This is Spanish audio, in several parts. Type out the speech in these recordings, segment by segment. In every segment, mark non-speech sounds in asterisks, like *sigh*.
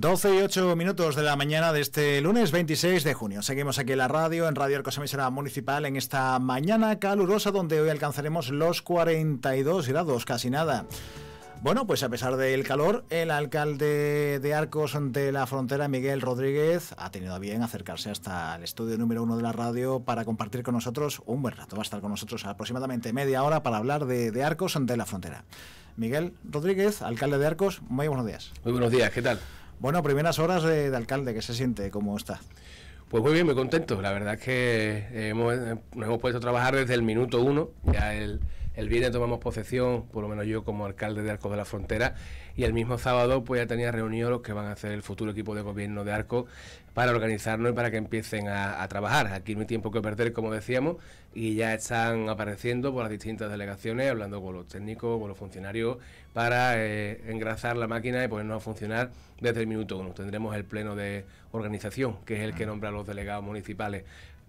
12 y 8 minutos de la mañana de este lunes 26 de junio. Seguimos aquí en la radio, en Radio Emisora Municipal, en esta mañana calurosa donde hoy alcanzaremos los 42 grados, casi nada. Bueno, pues a pesar del calor, el alcalde de Arcos ante la Frontera, Miguel Rodríguez, ha tenido a bien acercarse hasta el estudio número uno de la radio para compartir con nosotros un buen rato. Va a estar con nosotros aproximadamente media hora para hablar de, Arcos ante la Frontera. Miguel Rodríguez, alcalde de Arcos, muy buenos días. Muy buenos días, ¿qué tal? Bueno, primeras horas de, alcalde, ¿qué se siente? ¿Cómo está? Pues muy bien, muy contento. La verdad es que eh, hemos, eh, nos hemos puesto a trabajar desde el minuto uno. Ya el, viernes tomamos posesión, por lo menos yo como alcalde de Arcos de la Frontera, y el mismo sábado pues ya tenía reunido los que van a hacer el futuro equipo de gobierno de Arcos para organizarnos y para que empiecen a, a trabajar. Aquí no hay tiempo que perder, como decíamos, y ya están apareciendo por las distintas delegaciones, hablando con los técnicos, con los funcionarios, para eh, engrasar la máquina y ponernos a funcionar desde el minuto uno. Tendremos el pleno de organización, que es el que nombra a los delegados municipales,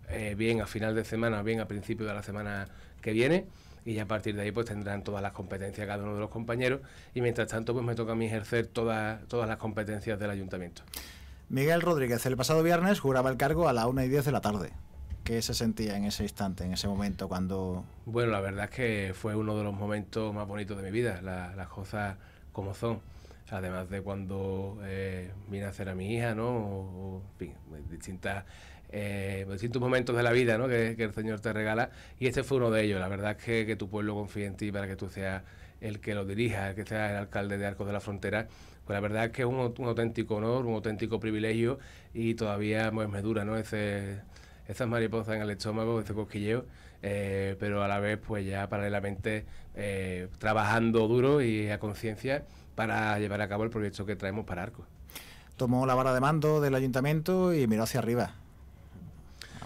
eh, bien a final de semana, bien a principio de la semana que viene y ya a partir de ahí pues tendrán todas las competencias cada uno de los compañeros y mientras tanto pues me toca a mí ejercer todas, todas las competencias del ayuntamiento. Miguel Rodríguez el pasado viernes juraba el cargo a las una y 10 de la tarde qué se sentía en ese instante, en ese momento cuando...? Bueno, la verdad es que fue uno de los momentos más bonitos de mi vida, las cosas como son. además de cuando eh, vine a hacer a mi hija, ¿no? en fin, pues, distintas, eh, pues, distintos momentos de la vida, ¿no? Que, el Señor te regala. Y este fue uno de ellos. La verdad es que, tu pueblo confía en ti para que tú seas el que lo dirija, el que sea el alcalde de Arcos de la Frontera, pues la verdad es que es un, auténtico honor, un auténtico privilegio y todavía pues, me dura ¿no? ese, esas mariposas en el estómago, ese cosquilleo, eh, pero a la vez pues ya paralelamente eh, trabajando duro y a conciencia para llevar a cabo el proyecto que traemos para Arco. Tomó la vara de mando del ayuntamiento y miró hacia arriba.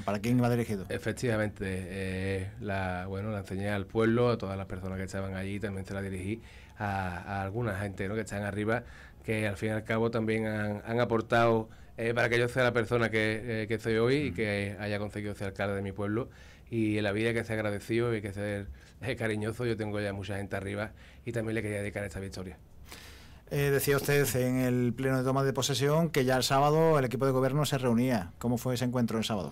¿Para quién ha dirigido? Efectivamente, eh, la, bueno, la enseñé al pueblo, a todas las personas que estaban allí, también se la dirigí a, a alguna gente ¿no? que están arriba, que al fin y al cabo también han, han aportado eh, para que yo sea la persona que, eh, soy hoy y que haya conseguido ser alcalde de mi pueblo. Y en la vida hay que ser agradecido y que ser eh, cariñoso. Yo tengo ya mucha gente arriba y también le quería dedicar esta victoria. decía usted en el pleno de toma de posesión que ya el sábado el equipo de gobierno se reunía. ¿Cómo fue ese encuentro el sábado?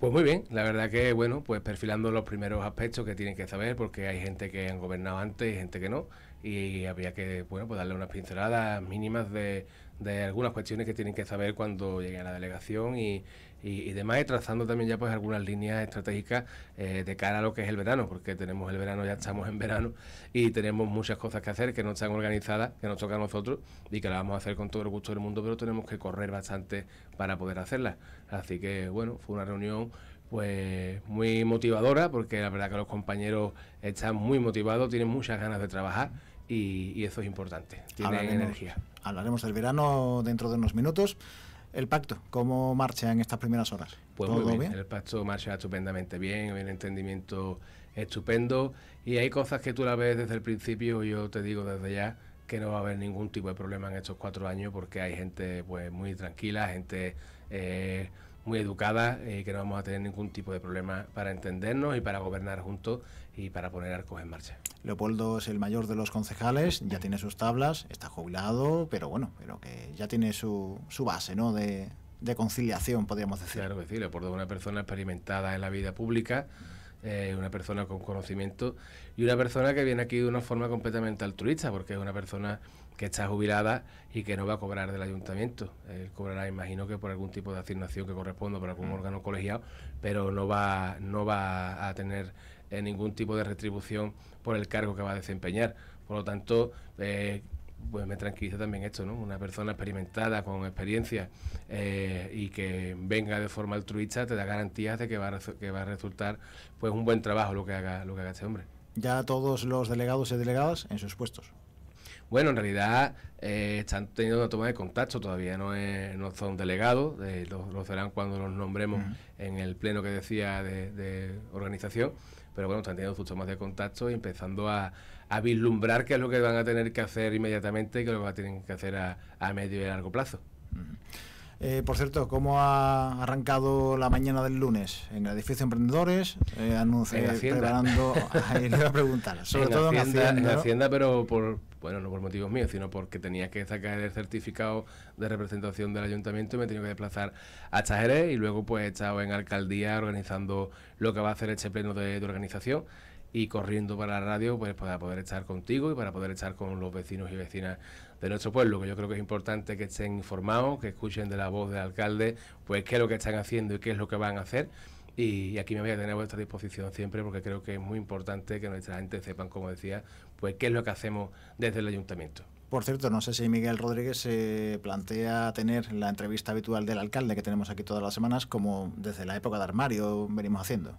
Pues muy bien, la verdad que bueno, pues perfilando los primeros aspectos que tienen que saber, porque hay gente que han gobernado antes y gente que no, y había que bueno pues darle unas pinceladas mínimas de, algunas cuestiones que tienen que saber cuando llegue a la delegación y, demás trazando también ya pues algunas líneas estratégicas eh, de cara a lo que es el verano porque tenemos el verano ya estamos en verano y tenemos muchas cosas que hacer que no están organizadas que nos toca a nosotros y que las vamos a hacer con todo el gusto del mundo pero tenemos que correr bastante para poder hacerlas así que bueno fue una reunión pues muy motivadora porque la verdad que los compañeros están muy motivados tienen muchas ganas de trabajar y, eso es importante. hablaremos, energía. Hablaremos del verano dentro de unos minutos. El pacto, ¿cómo marcha en estas primeras horas? Pues bien. el pacto marcha estupendamente bien, un entendimiento estupendo y hay cosas que tú la ves desde el principio, yo te digo desde ya, que no va a haber ningún tipo de problema en estos cuatro años porque hay gente pues muy tranquila, gente eh, muy educada y eh, que no vamos a tener ningún tipo de problema para entendernos y para gobernar juntos y para poner arcos en marcha. Leopoldo es el mayor de los concejales, ya tiene sus tablas, está jubilado, pero bueno, pero que ya tiene su, su base, ¿no? De, conciliación, podríamos decir. Claro que sí, Leopoldo es una persona experimentada en la vida pública, eh, una persona con conocimiento y una persona que viene aquí de una forma completamente altruista, porque es una persona que está jubilada y que no va a cobrar del ayuntamiento. cobrará, imagino que por algún tipo de asignación que corresponda por algún órgano colegiado, pero no va, no va a tener eh, ningún tipo de retribución por el cargo que va a desempeñar. Por lo tanto, eh, pues me tranquiliza también esto, ¿no? Una persona experimentada, con experiencia eh, y que venga de forma altruista te da garantías de que va a, que va a resultar pues un buen trabajo lo que haga lo que haga este hombre. Ya todos los delegados y delegadas en sus puestos. Bueno, en realidad eh, están teniendo una toma de contacto, todavía no, no son delegados, eh, lo, serán cuando los nombremos en el pleno que decía de, organización, pero bueno, están teniendo sus tomas de contacto y empezando a, vislumbrar qué es lo que van a tener que hacer inmediatamente y qué es lo que van a tener que hacer a, medio y largo plazo. Eh, por cierto, ¿cómo ha arrancado la mañana del lunes? En el edificio Emprendedores, eh, anuncié, preparando. *laughs* a preguntar, sobre todo Hacienda, en Hacienda. En Hacienda, pero por, bueno, no por motivos míos, sino porque tenía que sacar el certificado de representación del ayuntamiento y me he tenido que desplazar a Jerez y luego pues he estado en alcaldía organizando lo que va a hacer este pleno de, de organización y corriendo para la radio pues para poder estar contigo y para poder estar con los vecinos y vecinas de nuestro pueblo, que yo creo que es importante que estén informados, que escuchen de la voz del alcalde, pues qué es lo que están haciendo y qué es lo que van a hacer. Y aquí me voy a tener a vuestra disposición siempre porque creo que es muy importante que nuestra gente sepan, como decía, pues qué es lo que hacemos desde el ayuntamiento. Por cierto, no sé si Miguel Rodríguez se plantea tener la entrevista habitual del alcalde que tenemos aquí todas las semanas, como desde la época de armario venimos haciendo.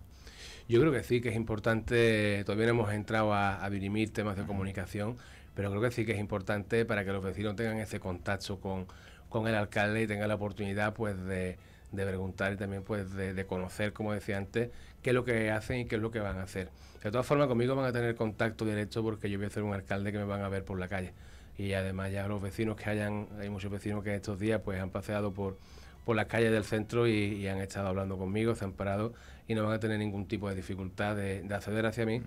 Yo creo que sí, que es importante, todavía hemos entrado a, a dirimir temas de comunicación, pero creo que sí que es importante para que los vecinos tengan ese contacto con, el alcalde y tengan la oportunidad pues de, preguntar y también pues de, conocer, como decía antes, qué es lo que hacen y qué es lo que van a hacer. De todas formas, conmigo van a tener contacto directo porque yo voy a ser un alcalde que me van a ver por la calle. Y además ya los vecinos que hayan, hay muchos vecinos que estos días pues han paseado por, por las calles del centro y, han estado hablando conmigo, se han parado y no van a tener ningún tipo de dificultad de, de acceder hacia mí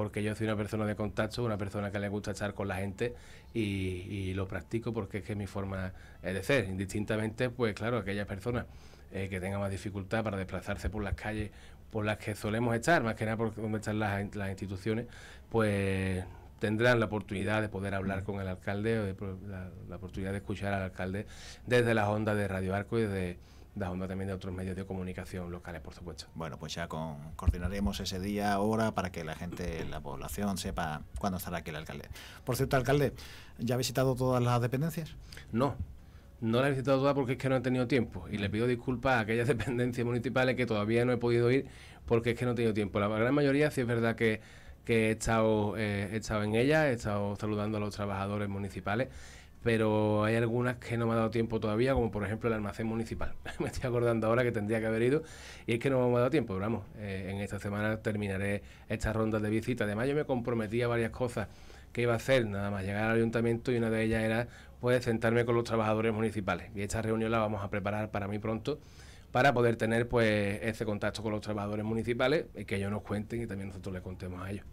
porque yo soy una persona de contacto, una persona que le gusta estar con la gente y, lo practico porque es que es mi forma eh, de ser. Indistintamente, pues claro, aquellas personas eh, que tengan más dificultad para desplazarse por las calles por las que solemos estar, más que nada por donde están las, instituciones, pues tendrán la oportunidad de poder hablar mm. con el alcalde o la, oportunidad de escuchar al alcalde desde las ondas de Radio Arco y desde da onda también de otros medios de comunicación locales, por supuesto. Bueno, pues ya coordinaremos ese día, ahora para que la gente, la población, sepa cuándo estará aquí el alcalde. Por cierto, alcalde, ¿ya ha visitado todas las dependencias? No, no la he visitado todas porque es que no he tenido tiempo y le pido disculpas a aquellas *laughs* dependencias municipales que todavía no he podido ir porque es que no he tenido tiempo. La gran mayoría sí es verdad que, he, estado, eh, he estado en ella, he estado saludando a los trabajadores municipales pero hay algunas que no me ha dado tiempo todavía, como por ejemplo el almacén municipal. *laughs* me estoy acordando ahora que tendría que haber ido y es que no me ha dado tiempo, vamos, eh, en esta semana terminaré esta ronda de visitas Además yo me comprometí a varias cosas que iba a hacer nada más llegar al ayuntamiento y una de ellas era pues sentarme con los trabajadores municipales y esta reunión la vamos a preparar para mí pronto para poder tener pues ese contacto con los trabajadores municipales y que ellos nos cuenten y también nosotros les contemos a ellos.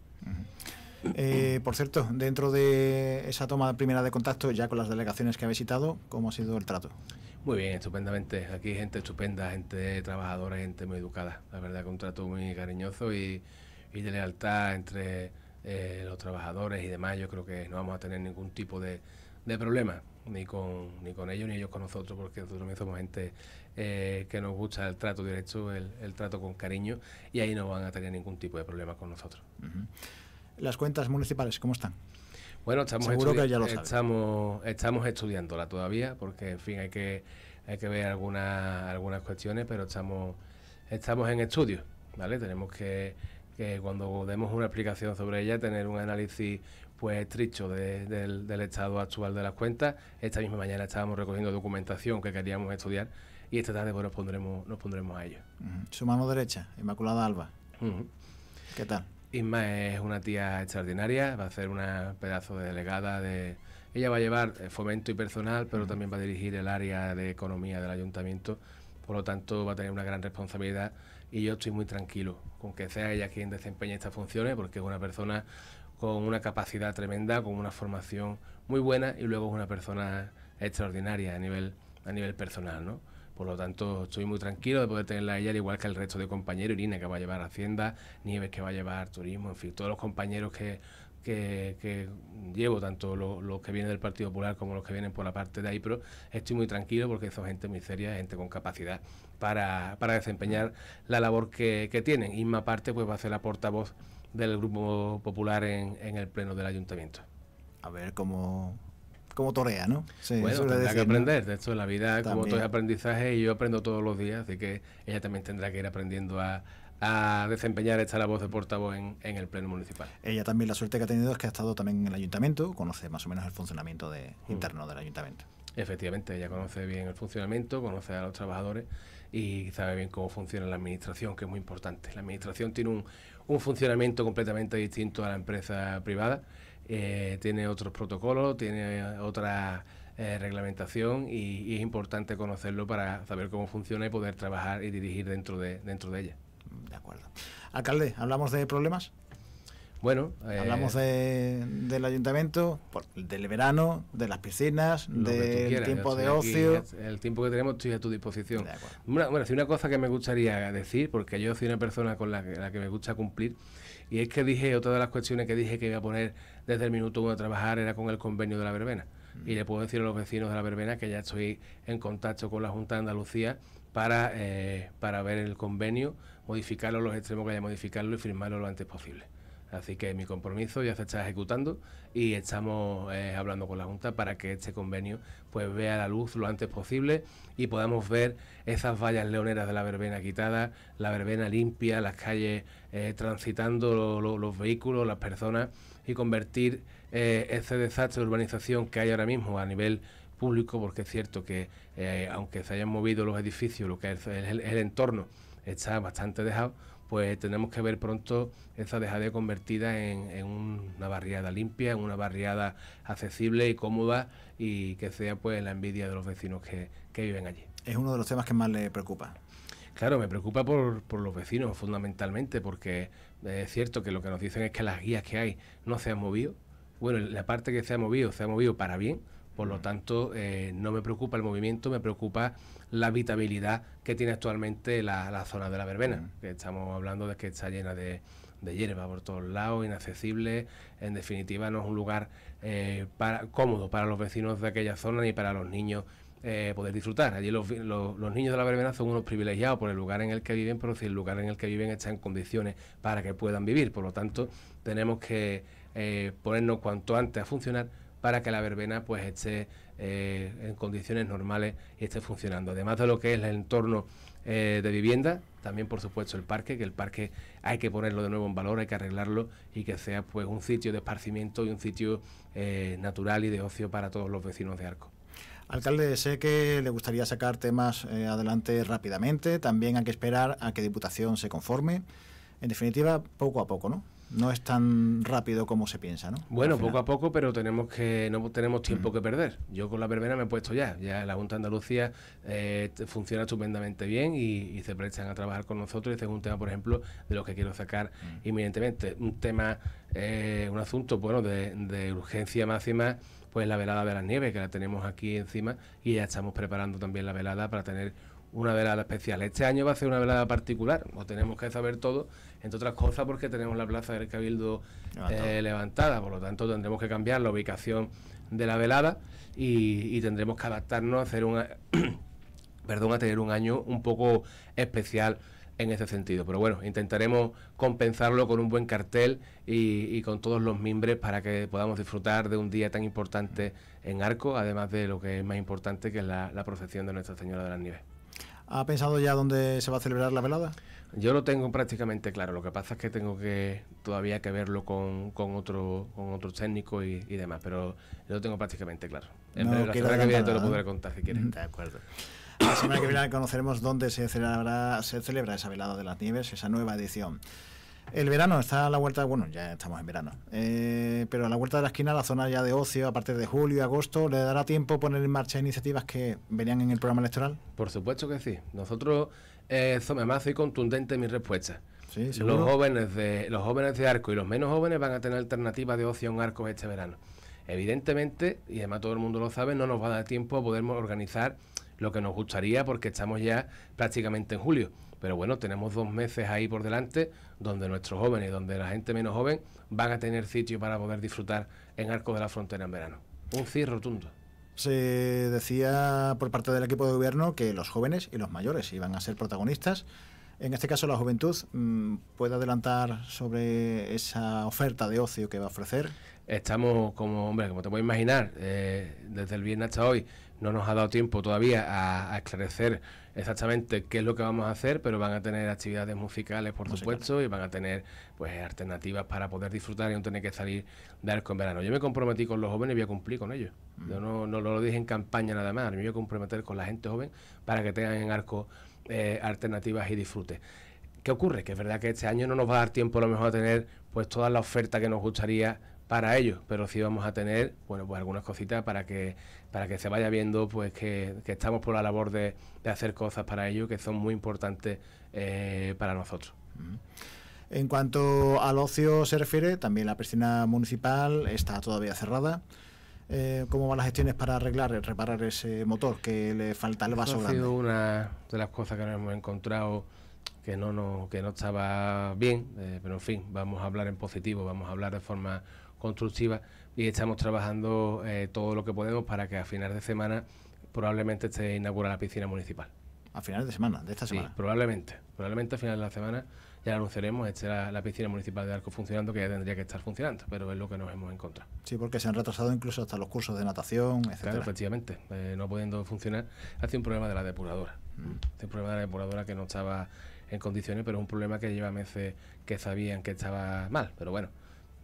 Eh, por cierto, dentro de esa toma primera de contacto, ya con las delegaciones que ha visitado, ¿cómo ha sido el trato? Muy bien, estupendamente. Aquí gente estupenda, gente trabajadora, gente muy educada. La verdad que un trato muy cariñoso y, de lealtad entre eh, los trabajadores y demás. Yo creo que no vamos a tener ningún tipo de, problema, ni con, ellos, ni ellos con nosotros, porque nosotros también somos gente eh, que nos gusta el trato directo, el, trato con cariño, y ahí no van a tener ningún tipo de problema con nosotros las cuentas municipales, ¿cómo están? Bueno, estamos, que ya lo estamos, estamos estudiándola todavía, porque en fin hay que, hay que ver algunas, algunas cuestiones, pero estamos, estamos en estudio, ¿vale? Tenemos que, cuando demos una explicación sobre ella, tener un análisis pues estricto del, estado actual de las cuentas. Esta misma mañana estábamos recogiendo documentación que queríamos estudiar y esta tarde pues, nos pondremos, nos pondremos a ello. Su mano derecha, Inmaculada Alba. ¿Qué tal? Isma es una tía extraordinaria, va a ser un pedazo de delegada de... Ella va a llevar eh, fomento y personal, pero también va a dirigir el área de economía del ayuntamiento, por lo tanto va a tener una gran responsabilidad y yo estoy muy tranquilo con que sea ella quien desempeñe estas funciones, porque es una persona con una capacidad tremenda, con una formación muy buena y luego es una persona extraordinaria a nivel, a nivel personal, por lo tanto, estoy muy tranquilo de poder tenerla a ella, al igual que el resto de compañeros, Irina que va a llevar Hacienda, Nieves que va a llevar Turismo, en fin, todos los compañeros que, llevo, tanto los, que vienen del Partido Popular como los que vienen por la parte de AIPRO, estoy muy tranquilo porque son gente muy seria, gente con capacidad para, desempeñar la labor que, que tienen. Inma parte pues va a ser la portavoz del Grupo Popular en, en el Pleno del Ayuntamiento. A ver cómo como torea, ¿no? Sí, bueno, tendrá que aprender, de hecho, la vida como todo es aprendizaje y yo aprendo todos los días, así que ella también tendrá que ir aprendiendo a, a desempeñar esta voz de portavoz en, el Pleno Municipal. Ella también la suerte que ha tenido es que ha estado también en el Ayuntamiento, conoce más o menos el funcionamiento de, mm. interno del Ayuntamiento. Efectivamente, ella conoce bien el funcionamiento, conoce a los trabajadores y sabe bien cómo funciona la administración, que es muy importante. La administración tiene un, un funcionamiento completamente distinto a la empresa privada eh, tiene otros protocolos, tiene eh, otra eh, reglamentación y, es importante conocerlo para saber cómo funciona y poder trabajar y dirigir dentro de, dentro de ella. De acuerdo. Alcalde, ¿hablamos de problemas? Bueno, hablamos del ayuntamiento, del verano, de las piscinas, del tiempo de ocio. el tiempo que tenemos estoy a tu disposición. bueno, si una cosa que me gustaría decir, porque yo soy una persona con la que me gusta cumplir, y es que dije, otra de las cuestiones que dije que iba a poner desde el minuto uno a trabajar era con el convenio de la verbena. Y le puedo decir a los vecinos de la verbena que ya estoy en contacto con la Junta de Andalucía para, eh, para ver el convenio, modificarlo los extremos que haya modificarlo y firmarlo lo antes posible. Así que mi compromiso ya se está ejecutando y estamos eh, hablando con la Junta para que este convenio pues vea la luz lo antes posible y podamos ver esas vallas leoneras de la verbena quitadas, la verbena limpia, las calles eh, transitando los vehículos, las personas y convertir eh, ese desastre de urbanización que hay ahora mismo a nivel público, porque es cierto que aunque se hayan movido los edificios, lo que es el entorno está bastante dejado, pues tenemos que ver pronto esa dejadez convertida en, una barriada limpia, en una barriada accesible y cómoda y que sea pues la envidia de los vecinos que, que viven allí. Es uno de los temas que más le preocupa. Claro, me preocupa por, por, los vecinos fundamentalmente, porque eh, es cierto que lo que nos dicen es que las guías que hay no se han movido. Bueno, la parte que se ha movido, se ha movido para bien, por lo mm. tanto, eh, no me preocupa el movimiento, me preocupa la habitabilidad que tiene actualmente la, zona de la verbena, mm. que estamos hablando de que está llena de, hierba por todos lados, inaccesible. En definitiva, no es un lugar eh, cómodo para los vecinos de aquella zona ni para los niños eh, poder disfrutar. Allí los, niños de la verbena son unos privilegiados por el lugar en el que viven, pero si el lugar en el que viven está en condiciones para que puedan vivir. Por lo tanto, tenemos que ponernos cuanto antes a funcionar para que la verbena pues esté eh, en condiciones normales y esté funcionando. Además de lo que es el entorno eh, de vivienda, también por supuesto el parque, que el parque hay que ponerlo de nuevo en valor, hay que arreglarlo y que sea pues un sitio de esparcimiento y un sitio eh, natural y de ocio para todos los vecinos de Arco. Alcalde, sé que le gustaría sacar temas adelante rápidamente, también hay que esperar a que Diputación se conforme. En definitiva, poco a poco, ¿no? no es tan rápido como se piensa, ¿no? Bueno, poco a poco, pero tenemos que no tenemos tiempo mm. que perder. Yo con la verbena me he puesto ya. Ya la Junta de Andalucía eh, funciona estupendamente bien y, se prestan a trabajar con nosotros. ...y es un tema, por ejemplo, de los que quiero sacar mm. inminentemente. Un tema, eh, un asunto, bueno, de, urgencia máxima pues la velada de las nieves, que la tenemos aquí encima, y ya estamos preparando también la velada para tener una velada especial. Este año va a ser una velada particular, ...o tenemos que saber todo, entre otras cosas porque tenemos la plaza del Cabildo ah, eh, levantada, por lo tanto tendremos que cambiar la ubicación de la velada y, tendremos que adaptarnos a hacer *coughs* perdón, a tener un año un poco especial en ese sentido. Pero bueno, intentaremos compensarlo con un buen cartel y, con todos los mimbres para que podamos disfrutar de un día tan importante en Arco, además de lo que es más importante que es la, la procesión de Nuestra Señora de las Nieves. ¿Ha pensado ya dónde se va a celebrar la velada? Yo lo tengo prácticamente claro, lo que pasa es que tengo que todavía que verlo con, con otro con otro técnico y, demás, pero lo tengo prácticamente claro. la semana que viene te lo podré contar si quieres. De acuerdo. La semana que viene conoceremos dónde se celebrará, se celebra esa velada de las nieves, esa nueva edición. El verano está a la vuelta, bueno, ya estamos en verano, eh, pero a la vuelta de la esquina, la zona ya de ocio, a partir de julio y agosto, ¿le dará tiempo poner en marcha iniciativas que venían en el programa electoral? Por supuesto que sí. Nosotros me más y contundente mi respuesta. los jóvenes de los jóvenes de arco y los menos jóvenes van a tener alternativas de ocio en Arco este verano. Evidentemente, y además todo el mundo lo sabe, no nos va a dar tiempo a poder organizar lo que nos gustaría porque estamos ya prácticamente en julio. Pero bueno, tenemos dos meses ahí por delante donde nuestros jóvenes, donde la gente menos joven van a tener sitio para poder disfrutar en Arco de la Frontera en verano. Un sí rotundo se decía por parte del equipo de gobierno que los jóvenes y los mayores iban a ser protagonistas. En este caso, la juventud mm, puede adelantar sobre esa oferta de ocio que va a ofrecer. Estamos, como hombre, como te puedes imaginar, eh, desde el viernes hasta hoy no nos ha dado tiempo todavía a, a esclarecer exactamente qué es lo que vamos a hacer, pero van a tener actividades musicales, por supuesto, y van a tener pues alternativas para poder disfrutar y no tener que salir de arco en verano. Yo me comprometí con los jóvenes y voy a cumplir con ellos. Mm. Yo no, no, lo dije en campaña nada más, me voy a comprometer con la gente joven para que tengan en arco eh, alternativas y disfrute. ¿Qué ocurre? Que es verdad que este año no nos va a dar tiempo a lo mejor a tener pues toda la oferta que nos gustaría para ellos, pero sí vamos a tener, bueno, pues algunas cositas para que, para que se vaya viendo, pues que, estamos por la labor de, de, hacer cosas para ellos que son muy importantes eh, para nosotros. Mm. En cuanto al ocio se refiere, también la piscina municipal está todavía cerrada. Eh, ¿Cómo van las gestiones para arreglar, reparar ese motor que le falta el vaso grande? Ha sido una de las cosas que hemos encontrado que no, no que no estaba bien, eh, pero en fin, vamos a hablar en positivo, vamos a hablar de forma constructiva y estamos trabajando eh, todo lo que podemos para que a final de semana probablemente se inaugure la piscina municipal. A final de semana, de esta semana. Sí, probablemente, probablemente a final de la semana ya la anunciaremos, esta la, piscina municipal de Arco funcionando, que ya tendría que estar funcionando, pero es lo que nos hemos encontrado. Sí, porque se han retrasado incluso hasta los cursos de natación, etc. Claro, efectivamente, eh, no pudiendo funcionar, hace un problema de la depuradora. Mm. Hace un problema de la depuradora que no estaba en condiciones, pero es un problema que lleva meses que sabían que estaba mal, pero bueno.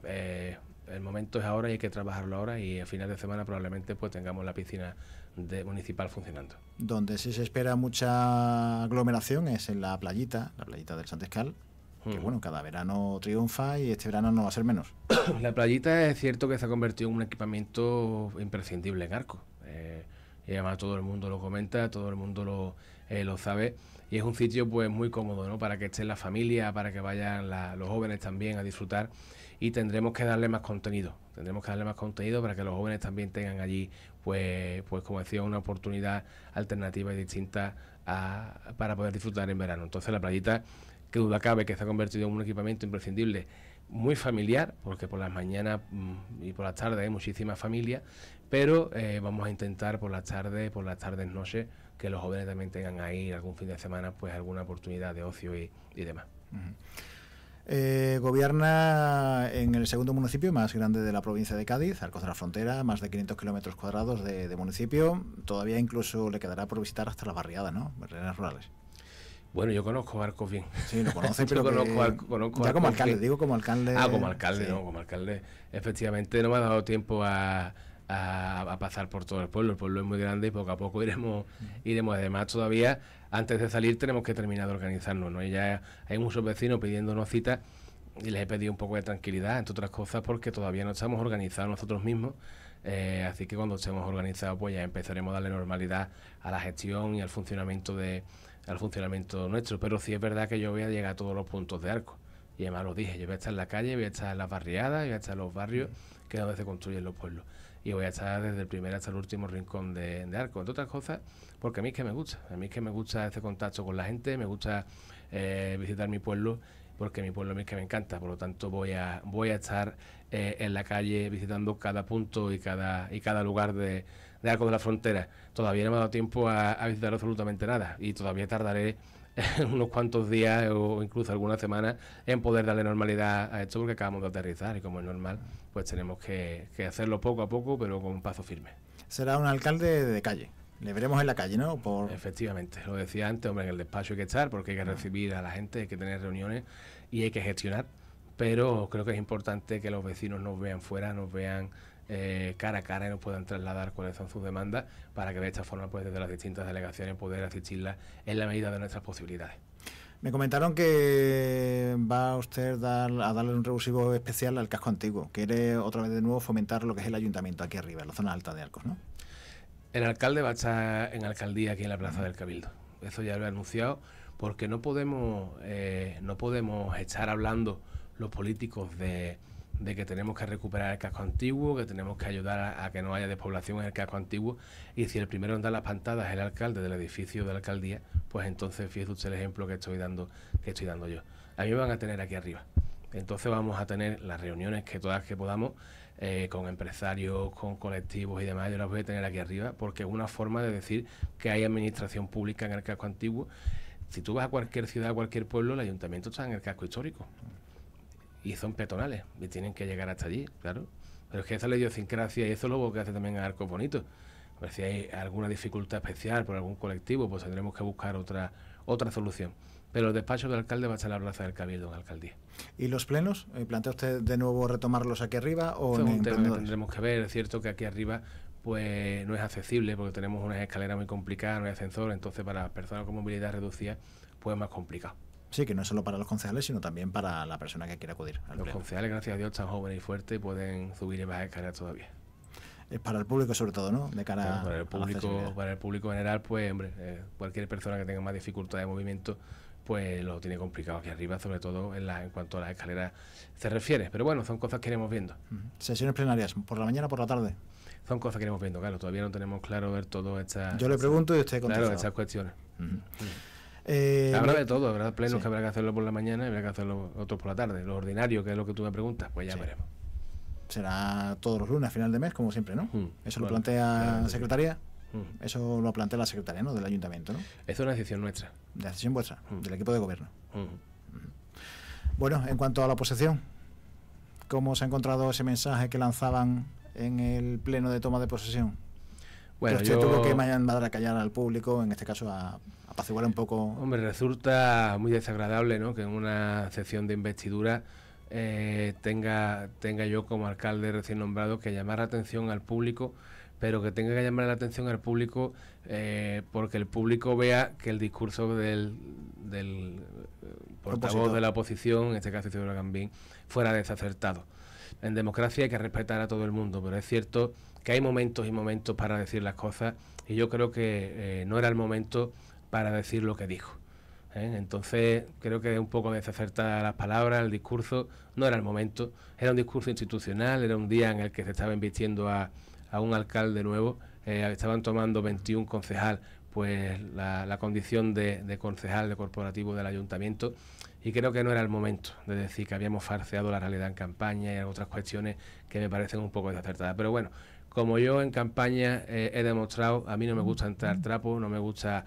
Eh, el momento es ahora y hay que trabajarlo ahora y a final de semana probablemente pues tengamos la piscina de municipal funcionando. Donde sí se espera mucha aglomeración es en la playita, la playita del Santescal, que bueno, cada verano triunfa y este verano no va a ser menos. *coughs* La playita es cierto que se ha convertido en un equipamiento imprescindible en arco. Eh, y además todo el mundo lo comenta, todo el mundo lo, eh, lo sabe. Y es un sitio pues muy cómodo, ¿no? Para que estén la familia, para que vayan los jóvenes también a disfrutar y tendremos que darle más contenido. Tendremos que darle más contenido para que los jóvenes también tengan allí, pues, pues como decía, una oportunidad alternativa y distinta para poder disfrutar en verano. Entonces la playita, que duda cabe, que se ha convertido en un equipamiento imprescindible, muy familiar, porque por las mañanas mm, y por las tardes hay muchísima familia, pero eh, vamos a intentar por las tardes, por las tardes noche... que los jóvenes también tengan ahí algún fin de semana, pues alguna oportunidad de ocio y, demás. Eh, gobierna en el segundo municipio más grande de la provincia de Cádiz, Arcos de la Frontera, más de 500 kilómetros cuadrados de, municipio. Todavía incluso le quedará por visitar hasta la barriada ¿no? Barriadas rurales. Bueno, yo conozco Arcos bien. Sí, lo conoce, *laughs* pero conozco, como alcalde, digo como alcalde. Ah, como alcalde, no, como alcalde. Efectivamente, no me ha dado tiempo a, a, pasar por todo el pueblo. El pueblo es muy grande y poco a poco iremos, iremos. Además, todavía antes de salir tenemos que terminar de organizarnos, ¿no? ya hay muchos vecinos pidiéndonos citas y les he pedido un poco de tranquilidad, entre otras cosas, porque todavía no estamos organizados nosotros mismos. Eh, así que cuando estemos organizados, pues ya empezaremos a darle normalidad a la gestión y al funcionamiento de al funcionamiento nuestro. Pero sí es verdad que yo voy a llegar a todos los puntos de arco. Y además lo dije, yo voy a estar en la calle, voy a estar en las barriadas, voy a estar en los barrios, que es donde se construyen los pueblos y voy a estar desde el primer hasta el último rincón de, Arco. Entre otras cosas, porque a mí es que me gusta, a mí es que me gusta este contacto con la gente, me gusta eh, visitar mi pueblo, porque mi pueblo a mí es que me encanta, por lo tanto voy a, voy a estar eh, en la calle visitando cada punto y cada, y cada lugar de, Arco de la Frontera. Todavía no me ha dado tiempo a visitar absolutamente nada y todavía tardaré *laughs* unos cuantos días o incluso algunas semanas en poder darle normalidad a esto porque acabamos de aterrizar y como es normal, pues tenemos que, hacerlo poco a poco pero con un paso firme. Será un alcalde de calle. Le veremos en la calle, ¿no? Por... Efectivamente, lo decía antes, hombre, en el despacho hay que estar porque hay que recibir a la gente, hay que tener reuniones y hay que gestionar pero creo que es importante que los vecinos nos vean fuera, nos vean eh, cara a cara y nos puedan trasladar cuáles son sus demandas para que de esta forma, pues desde las distintas delegaciones, poder asistirlas en la medida de nuestras posibilidades. Me comentaron que va usted dar, a darle un revulsivo especial al casco antiguo. Quiere otra vez de nuevo fomentar lo que es el ayuntamiento aquí arriba, en la zona alta de Arcos, ¿no? El alcalde va a estar en alcaldía aquí en la Plaza del Cabildo. Eso ya lo he anunciado, porque no podemos, eh, no podemos estar hablando los políticos de de que tenemos que recuperar el casco antiguo, que tenemos que ayudar a, que no haya despoblación en el casco antiguo. Y si el primero en dar las pantadas es el alcalde del edificio de la alcaldía, pues entonces fíjese usted el ejemplo que estoy dando, que estoy dando yo. A mí me van a tener aquí arriba. Entonces vamos a tener las reuniones que todas que podamos eh, con empresarios, con colectivos y demás, yo las voy a tener aquí arriba porque es una forma de decir que hay administración pública en el casco antiguo. Si tú vas a cualquier ciudad, a cualquier pueblo, el ayuntamiento está en el casco histórico y son peatonales y tienen que llegar hasta allí, claro. Pero es que esa es la idiosincrasia y eso es lo que hace también a Bonito. Bonitos. Pero si hay alguna dificultad especial por algún colectivo, pues tendremos que buscar otra, otra solución. Pero el despacho del alcalde va a estar en la braza del Cabildo, en la alcaldía. ¿Y los plenos? Eh, ¿Plantea usted de nuevo retomarlos aquí arriba? o es un que tendremos que ver. Es cierto que aquí arriba pues no es accesible porque tenemos una escalera muy complicada, no hay ascensor, entonces para personas con movilidad reducida pues es más complicado. Sí, que no es solo para los concejales, sino también para la persona que quiera acudir. Al los concejales, gracias a Dios, están jóvenes y fuertes pueden subir y bajar escaleras todavía. Es para el público sobre todo, ¿no? De cara para el público, para el público general, pues hombre, eh, cualquier persona que tenga más dificultad de movimiento, pues lo tiene complicado aquí arriba, sobre todo en, en cuanto a las escaleras se refiere. Pero bueno, son cosas que iremos viendo. Sesiones plenarias, por la mañana, por la tarde. Son cosas que iremos viendo, claro. Todavía no tenemos claro ver todo estas... Yo le pregunto y usted contesta. Claro, estas cuestiones. Eh, habrá de todo, habrá plenos que habrá que hacerlo por la mañana y habrá que hacerlo otros por la tarde. Lo ordinario, que es lo que tú me preguntas, pues ya veremos. Será todos los lunes, final de mes, como siempre, ¿no? Hmm, Eso lo plantea la secretaría. Hmm. Eso lo plantea la secretaría, ¿no? Del ayuntamiento, ¿no? Es una decisión nuestra. De decisión vuestra, hmm. del equipo de gobierno. Bueno, en cuanto a la oposición, ¿cómo se ha encontrado ese mensaje que lanzaban en el pleno de toma de posesión? Bueno, que mañana yo... tuvo que a callar al público, en este caso a igual un poco. Hombre, resulta muy desagradable ¿no? que en una sesión de investidura eh, tenga, tenga yo como alcalde recién nombrado que llamar la atención al público, pero que tenga que llamar la atención al público eh, porque el público vea que el discurso del, del eh, portavoz de la oposición, en este caso señor Gambín, fuera desacertado. En democracia hay que respetar a todo el mundo, pero es cierto que hay momentos y momentos para decir las cosas y yo creo que no era el momento para decir lo que dijo. ¿eh? Entonces, creo que un poco desacertada las palabras, el discurso, no era el momento, era un discurso institucional, era un día en el que se estaba invirtiendo a, a un alcalde nuevo, eh, estaban tomando 21 concejal pues la, condición de, concejal, de corporativo del ayuntamiento y creo que no era el momento de decir que habíamos farceado la realidad en campaña y otras cuestiones que me parecen un poco desacertadas. Pero bueno, como yo en campaña eh, he demostrado, a mí no me gusta entrar trapo, no me gusta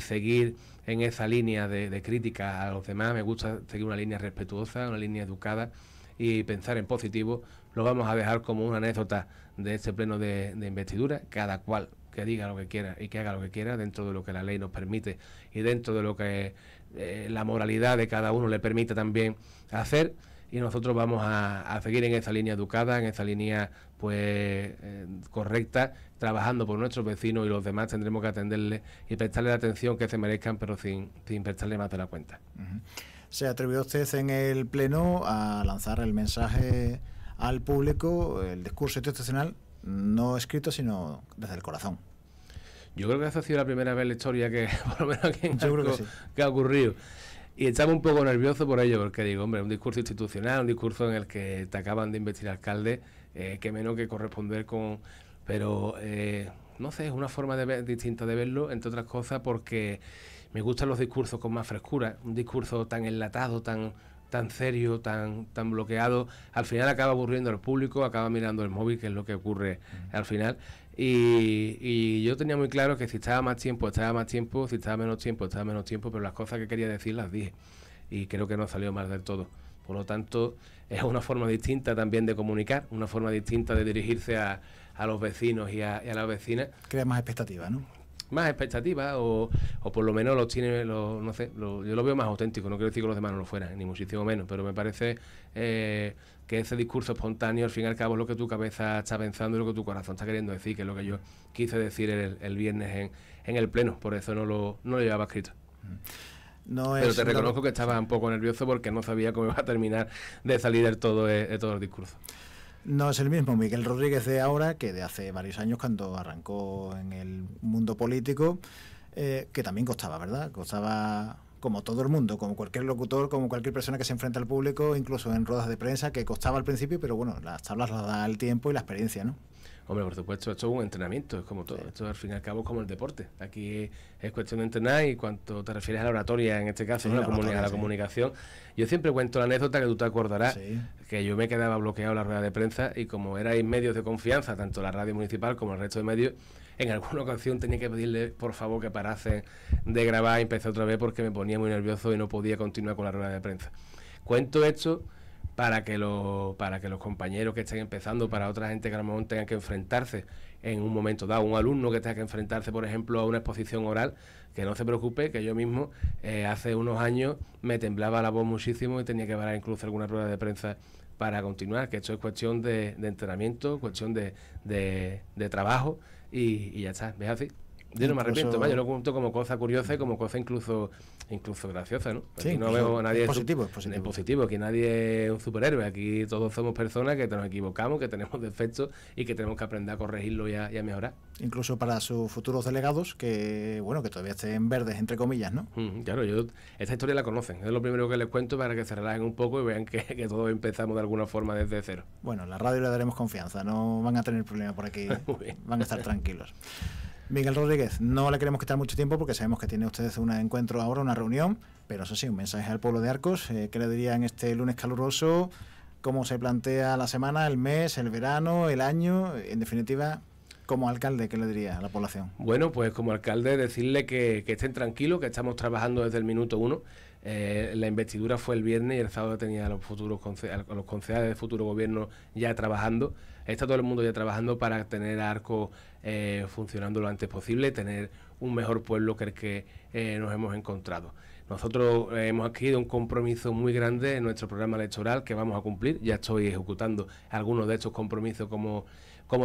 seguir en esa línea de, crítica a los demás, me gusta seguir una línea respetuosa, una línea educada y pensar en positivo, lo vamos a dejar como una anécdota de este pleno de, investidura, cada cual que diga lo que quiera y que haga lo que quiera dentro de lo que la ley nos permite y dentro de lo que eh, la moralidad de cada uno le permite también hacer y nosotros vamos a, seguir en esa línea educada, en esa línea pues eh, correcta, trabajando por nuestros vecinos y los demás tendremos que atenderle y prestarle la atención que se merezcan, pero sin, sin prestarle más de la cuenta. Se atrevió usted en el Pleno a lanzar el mensaje al público, el discurso institucional, no escrito, sino desde el corazón. Yo creo que esa ha sido la primera vez en la historia que, *laughs* por lo menos aquí que ha ocurrido. Y estaba un poco nervioso por ello, porque digo, hombre, un discurso institucional, un discurso en el que te acaban de investir alcalde, eh, que menos que corresponder con... Pero, eh, no sé, es una forma distinta de verlo, entre otras cosas, porque me gustan los discursos con más frescura, un discurso tan enlatado, tan tan serio, tan, tan bloqueado, al final acaba aburriendo al público, acaba mirando el móvil, que es lo que ocurre al final. Y, yo tenía muy claro que si estaba más tiempo, estaba más tiempo, si estaba menos tiempo, estaba menos tiempo, pero las cosas que quería decir las dije. Y creo que no salió mal del todo. Por lo tanto, es una forma distinta también de comunicar, una forma distinta de dirigirse a, a los vecinos y a, y a las vecinas. Crea más expectativa, ¿no? más expectativas o, o por lo menos los tiene, los, no sé, yo lo veo más auténtico, no quiero decir que los demás no lo fueran, ni muchísimo menos, pero me parece eh, que ese discurso espontáneo al fin y al cabo es lo que tu cabeza está pensando y lo que tu corazón está queriendo decir, que es lo que yo quise decir el, viernes en, en, el pleno, por eso no lo, no lo llevaba escrito. No Pero te reconozco que estaba un poco nervioso porque no sabía cómo iba a terminar de salir todo, eh, de, todos todo el discurso. No es el mismo Miguel Rodríguez de ahora que de hace varios años cuando arrancó en el mundo político, eh, que también costaba, ¿verdad? Costaba como todo el mundo, como cualquier locutor, como cualquier persona que se enfrenta al público, incluso en ruedas de prensa, que costaba al principio, pero bueno, las tablas las da el tiempo y la experiencia, ¿no? Hombre, por supuesto, esto es un entrenamiento, es como todo. Esto al fin y al cabo es como el deporte. Aquí es, cuestión de entrenar y cuando te refieres a la oratoria, en este caso, la a la comunicación. Yo siempre cuento la anécdota que tú te acordarás, que yo me quedaba bloqueado en la rueda de prensa y como erais medios de confianza, tanto la radio municipal como el resto de medios, en alguna *laughs* ocasión tenía que pedirle por favor que parase de grabar y empecé otra vez porque me ponía muy nervioso y no podía continuar con la rueda de prensa. Cuento esto para que, los, para que los compañeros que estén empezando, para otra gente que a lo mejor tengan que enfrentarse en un momento dado, un alumno que tenga que enfrentarse, por ejemplo, a una exposición oral, que no se preocupe, que yo mismo eh, hace unos años me temblaba la voz muchísimo y tenía que parar incluso alguna prueba de prensa para continuar, que esto es cuestión de, entrenamiento, cuestión de, de, trabajo y, y ya está, ¿ves así? Yo no me arrepiento, yo lo cuento como cosa curiosa y como cosa incluso incluso graciosa, ¿no? sí, no veo nadie es positivo, es positivo. Es positivo, aquí nadie es un superhéroe, aquí todos somos personas que nos equivocamos, que tenemos defectos y que tenemos que aprender a corregirlo y a, y mejorar. Incluso para sus futuros delegados que, bueno, que todavía estén verdes, entre comillas, ¿no? Mm, claro, yo esta historia la conocen, es lo primero que les cuento para que se relajen un poco y vean que, *laughs* que todos empezamos de alguna forma desde cero. Bueno, la radio le daremos confianza, no van a tener problemas por aquí, *laughs* van a estar tranquilos. Miguel Rodríguez, no le queremos quitar mucho tiempo porque sabemos que tiene ustedes un encuentro ahora, una reunión, pero eso sí, un mensaje al pueblo de Arcos. Eh, ¿Qué le en este lunes caluroso? ¿Cómo se plantea la semana, el mes, el verano, el año? En definitiva, como alcalde, ¿qué le diría a la población? Bueno, pues como alcalde decirle que, estén tranquilos, que estamos trabajando desde el minuto uno. Eh, la investidura fue el viernes y el sábado tenía a los futuros los concejales de futuro gobierno ya trabajando está todo el mundo ya trabajando para tener Arco eh, funcionando lo antes posible, tener un mejor pueblo que el que eh, nos hemos encontrado. Nosotros eh, hemos adquirido un compromiso muy grande en nuestro programa electoral que vamos a cumplir. Ya estoy ejecutando algunos de estos compromisos, como,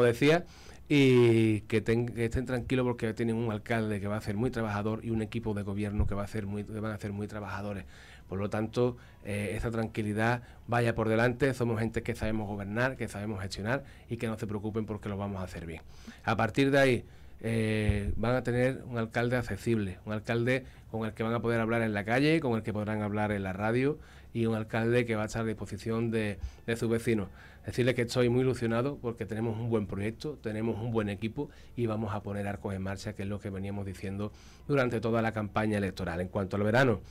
decía, y que, estén tranquilos porque tienen un alcalde que va a ser muy trabajador y un equipo de gobierno que, va a ser muy, que van a ser muy trabajadores. Por lo tanto, eh, esa tranquilidad vaya por delante. Somos gente que sabemos gobernar, que sabemos gestionar y que no se preocupen porque lo vamos a hacer bien. A partir de ahí, eh, van a tener un alcalde accesible, un alcalde con el que van a poder hablar en la calle, con el que podrán hablar en la radio y un alcalde que va a estar a disposición de, de sus vecinos. Decirles que estoy muy ilusionado porque tenemos un buen proyecto, tenemos un buen equipo y vamos a poner arcos en marcha, que es lo que veníamos diciendo durante toda la campaña electoral. En cuanto al verano,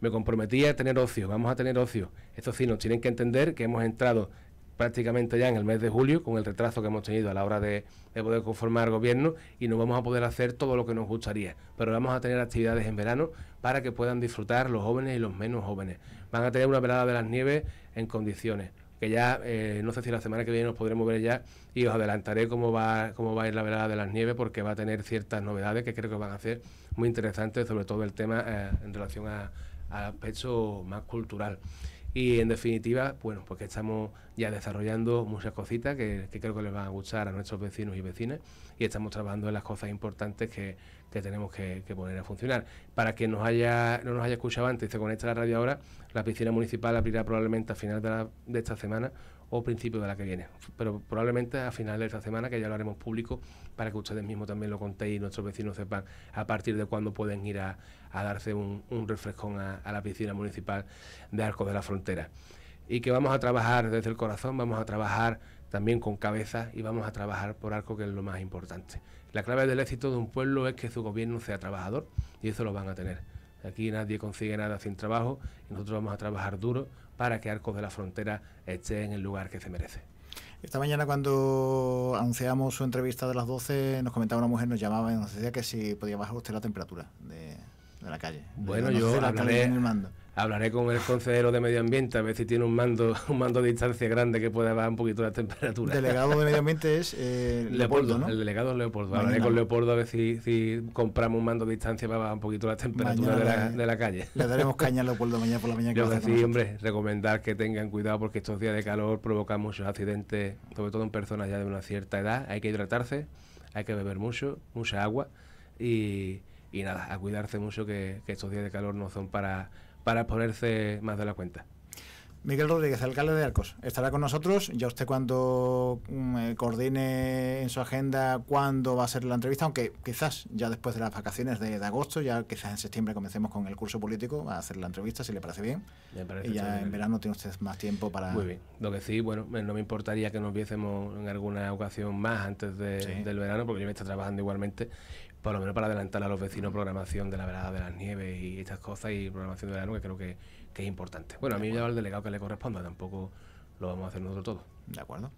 me comprometí a tener ocio, vamos a tener ocio. ...esto sí nos tienen que entender que hemos entrado prácticamente ya en el mes de julio, con el retraso que hemos tenido a la hora de, de, poder conformar gobierno, y no vamos a poder hacer todo lo que nos gustaría. Pero vamos a tener actividades en verano para que puedan disfrutar los jóvenes y los menos jóvenes. Van a tener una velada de las nieves en condiciones que ya eh, no sé si la semana que viene nos podremos ver ya y os adelantaré cómo va cómo va a ir la velada de las nieves porque va a tener ciertas novedades que creo que van a ser muy interesantes sobre todo el tema eh, en relación a, al aspecto más cultural. Y en definitiva, bueno, pues que estamos ya desarrollando muchas cositas que, creo que les van a gustar a nuestros vecinos y vecinas y estamos trabajando en las cosas importantes que, que tenemos que, poner a funcionar. Para quien nos haya, no nos haya escuchado antes y se conecta la radio ahora, la piscina municipal abrirá probablemente a final de, de esta semana o principio de la que viene. Pero probablemente a finales de esta semana, que ya lo haremos público, para que ustedes mismos también lo contéis y nuestros vecinos sepan a partir de cuándo pueden ir a, darse un, refrescón a, la piscina municipal de Arcos de la Frontera. Y que vamos a trabajar desde el corazón, vamos a trabajar también con cabeza y vamos a trabajar por arco, que es lo más importante. La clave del éxito de un pueblo es que su gobierno sea trabajador y eso lo van a tener. Aquí nadie consigue nada sin trabajo y nosotros vamos a trabajar duro, para que Arcos de la Frontera esté en el lugar que se merece. Esta mañana cuando anunciamos su entrevista de las 12 nos comentaba una mujer, nos llamaba y nos decía que si podía bajar usted la temperatura de, de la calle. Bueno, yo hablaré, con el consejero de Medio Ambiente a ver si tiene un mando *laughs* un mando de distancia grande que pueda bajar un poquito la temperatura. El delegado de Medio *laughs* Ambiente es eh, Leopoldo, ¿no? El delegado Hablaré con Leopoldo a ver si, compramos un mando de distancia para bajar un poquito la temperatura de la, calle. Le daremos *laughs* caña a Leopoldo mañana por la mañana. Yo que hombre, recomendar que tengan cuidado porque estos días de calor provocan muchos accidentes, sobre todo en personas ya de una cierta edad. Hay que hidratarse, hay que beber mucho, mucha agua y y nada, a cuidarse mucho que, estos días de calor no son para, para ponerse más de la cuenta. Miguel Rodríguez, alcalde de Arcos, estará con nosotros. Ya usted cuando mm, eh, coordine en su agenda cuándo va a ser la entrevista, aunque quizás ya después de las vacaciones de, agosto, ya quizás en septiembre comencemos con el curso político a hacer la entrevista, si le parece bien. y ya en verano tiene usted más tiempo para... Muy bien. Lo que sí, bueno, eh, no me importaría que nos viésemos en alguna ocasión más antes del verano, porque yo me estoy trabajando igualmente por lo menos para adelantar a los vecinos programación de la velada de las nieves y estas cosas y programación de la nube, creo que, es importante. Bueno, a mí ya lleva el delegado que le corresponda, tampoco lo vamos a hacer nosotros todos. De acuerdo.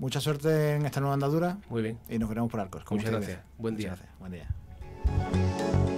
Mucha suerte en esta nueva andadura. Muy bien. Y nos veremos por Arcos. Muchas gracias. Buen día. Muchas gracias. Buen día.